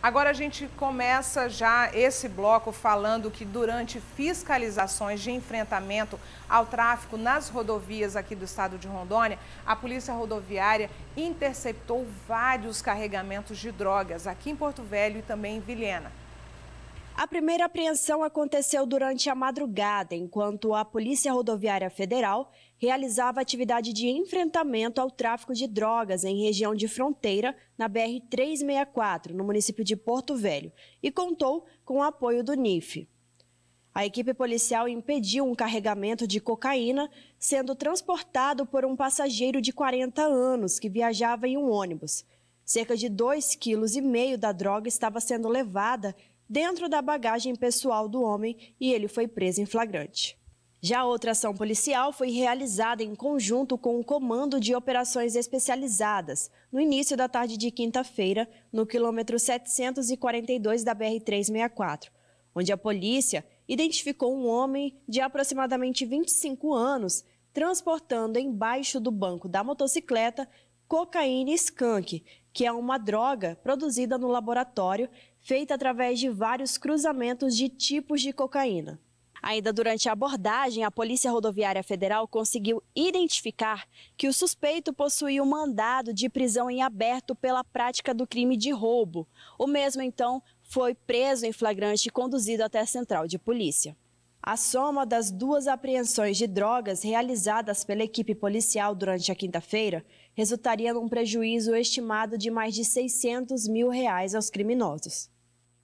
Agora a gente começa já esse bloco falando que durante fiscalizações de enfrentamento ao tráfico nas rodovias aqui do estado de Rondônia, a Polícia Rodoviária interceptou vários carregamentos de drogas aqui em Porto Velho e também em Vilhena. A primeira apreensão aconteceu durante a madrugada, enquanto a Polícia Rodoviária Federal realizava atividade de enfrentamento ao tráfico de drogas em região de fronteira, na BR-364, no município de Porto Velho, e contou com o apoio do NIF. A equipe policial impediu um carregamento de cocaína sendo transportado por um passageiro de 40 anos que viajava em um ônibus. Cerca de 2,5 kg da droga estava sendo levada dentro da bagagem pessoal do homem e ele foi preso em flagrante. Já outra ação policial foi realizada em conjunto com o Comando de Operações Especializadas, no início da tarde de quinta-feira, no quilômetro 742 da BR-364, onde a polícia identificou um homem de aproximadamente 25 anos transportando embaixo do banco da motocicleta cocaína e skunk, que é uma droga produzida no laboratório feita através de vários cruzamentos de tipos de cocaína. Ainda durante a abordagem, a Polícia Rodoviária Federal conseguiu identificar que o suspeito possuía um mandado de prisão em aberto pela prática do crime de roubo. O mesmo, então, foi preso em flagrante e conduzido até a central de polícia. A soma das duas apreensões de drogas realizadas pela equipe policial durante a quinta-feira resultaria num prejuízo estimado de mais de 600 mil reais aos criminosos.